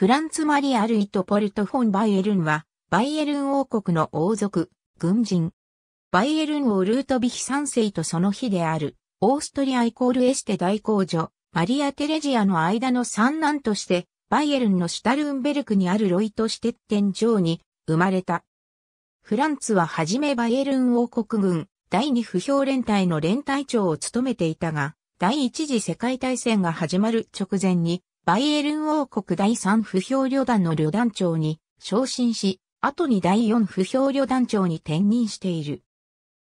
フランツ・マリア・ルイとポルト・フォン・バイエルンは、バイエルン王国の王族、軍人。バイエルンをルートビヒ三世とその日である、オーストリアイコールエステ大公女、マリア・テレジアの間の三男として、バイエルンのシュタルンベルクにあるロイトシテッテン城に生まれた。フランツは初めバイエルン王国軍第二不評連隊の連隊長を務めていたが、第一次世界大戦が始まる直前にバイエルン王国第3不評旅団の旅団長に昇進し、後に第4不評旅団長に転任している。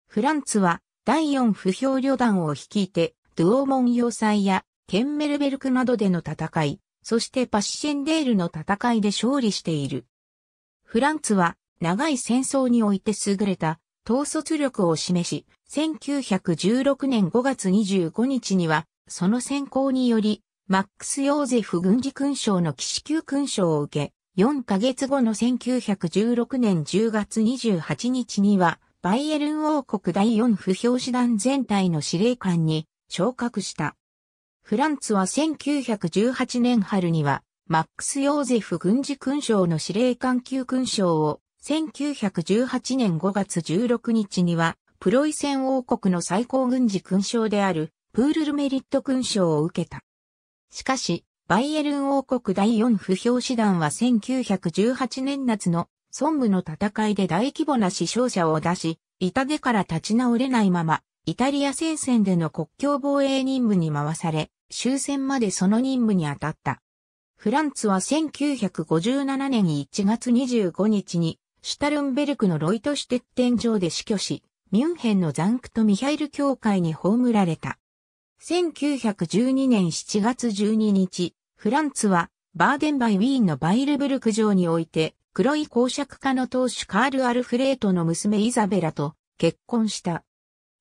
フランツは第4不評旅団を率いて、ドゥオーモン要塞やケンメルベルクなどでの戦い、そしてパッシェンデールの戦いで勝利している。フランツは長い戦争において優れた統率力を示し、1916年5月25日には、その先行により、マックス・ヨーゼフ軍事勲章の騎士級勲章を受け、4ヶ月後の1916年10月28日には、バイエルン王国第4不評師団全体の司令官に昇格した。フランツは1918年春には、マックス・ヨーゼフ軍事勲章の司令官級勲章を、1918年5月16日には、プロイセン王国の最高軍事勲章である、プールルメリット勲章を受けた。しかし、バイエルン王国第四不評師団は1918年夏の孫武の戦いで大規模な死傷者を出し、痛手から立ち直れないまま、イタリア戦線での国境防衛任務に回され、終戦までその任務に当たった。フランツは1957年1月25日に、シュタルンベルクのロイトシュテッテン城で死去し、ミュンヘンのザンクトミハイル教会に葬られた。1912年7月12日、フランツは、バーデンバイウィーンのバイルブルク城において、黒い公爵家の当主カール・アルフレートの娘イザベラと結婚した。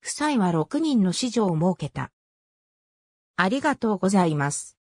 夫妻は6人の子女を設けた。ありがとうございます。